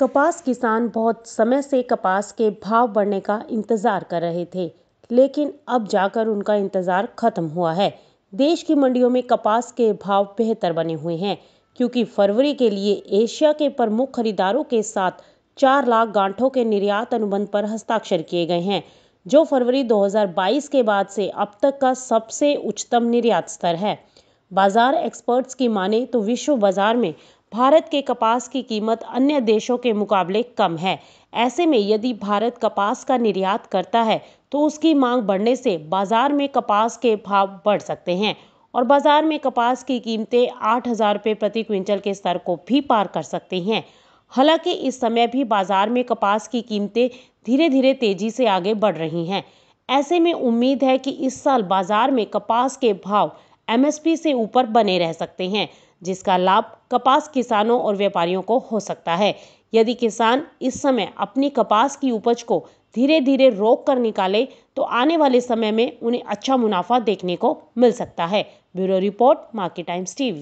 कपास किसान बहुत समय से कपास के भाव बढ़ने का इंतजार कर रहे थे लेकिन अब जाकर उनका इंतजार खत्म हुआ है देश की मंडियों में कपास के भाव बेहतर बने हुए हैं क्योंकि फरवरी के लिए एशिया के प्रमुख खरीदारों के साथ चार लाख गांठों के निर्यात अनुबंध पर हस्ताक्षर किए गए हैं जो फरवरी 2022 के बाद से अब तक का सबसे उच्चतम निर्यात स्तर है बाजार एक्सपर्ट्स की माने तो विश्व बाजार में भारत के कपास की कीमत अन्य देशों के मुकाबले कम है ऐसे में यदि भारत कपास का निर्यात करता है तो उसकी मांग बढ़ने से बाजार में कपास के भाव बढ़ सकते हैं और बाजार में कपास की कीमतें आठ हज़ार रुपये प्रति क्विंटल के स्तर को भी पार कर सकती हैं हालांकि इस समय भी बाजार में कपास की कीमतें धीरे धीरे तेज़ी से आगे बढ़ रही हैं ऐसे में उम्मीद है कि इस साल बाजार में कपास के भाव एमएसपी से ऊपर बने रह सकते हैं जिसका लाभ कपास किसानों और व्यापारियों को हो सकता है यदि किसान इस समय अपनी कपास की उपज को धीरे धीरे रोक कर निकाले तो आने वाले समय में उन्हें अच्छा मुनाफा देखने को मिल सकता है bureau report Market Times TV